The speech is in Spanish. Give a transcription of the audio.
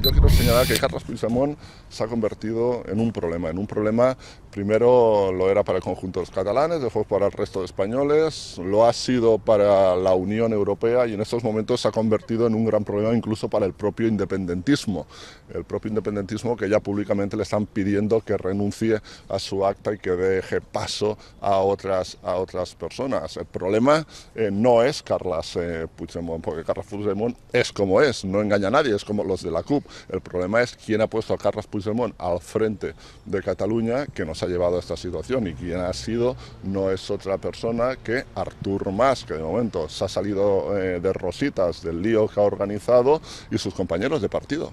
Yo quiero señalar que Carlos Puigdemont se ha convertido en un problema, en un problema primero lo era para el conjunto de los catalanes, después para el resto de españoles, lo ha sido para la Unión Europea y en estos momentos se ha convertido en un gran problema incluso para el propio independentismo, el propio independentismo que ya públicamente le están pidiendo que renuncie a su acta y que deje paso a otras, a otras personas. El problema eh, no es Carlos eh, Puigdemont, porque Carlos Puigdemont es como es, no engaña a nadie, es como los de la CUP el problema es quién ha puesto a Carles Puigdemont al frente de Cataluña que nos ha llevado a esta situación y quién ha sido no es otra persona que Artur Mas, que de momento se ha salido eh, de rositas del lío que ha organizado y sus compañeros de partido.